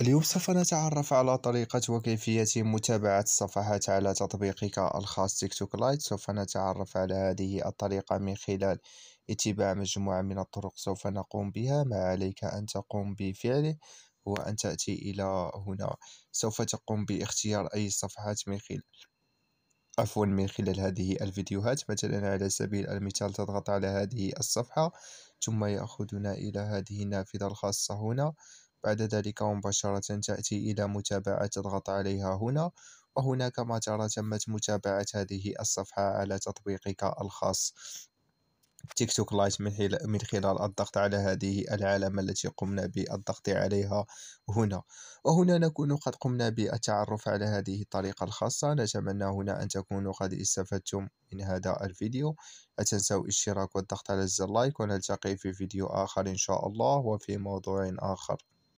اليوم سوف نتعرف على طريقة وكيفية متابعة الصفحات على تطبيقك الخاص تيك توك لايت سوف نتعرف على هذه الطريقة من خلال اتباع مجموعة من الطرق سوف نقوم بها ما عليك أن تقوم بفعله هو أن تأتي إلى هنا سوف تقوم باختيار أي صفحات من خلال عفوا من خلال هذه الفيديوهات مثلا على سبيل المثال تضغط على هذه الصفحة ثم يأخذنا إلى هذه النافذة الخاصة هنا بعد ذلك مباشرة تأتي إلى متابعة تضغط عليها هنا وهنا كما ترى تمت متابعة هذه الصفحة على تطبيقك الخاص تيك توك لايت من خلال من خلال الضغط على هذه العلامة التي قمنا بالضغط عليها هنا وهنا نكون قد قمنا بالتعرف على هذه الطريقة الخاصة نتمنى هنا أن تكونوا قد استفدتم من هذا الفيديو لا تنسوا الاشتراك والضغط على زر لايك ونلتقي في فيديو آخر إن شاء الله وفي موضوع آخر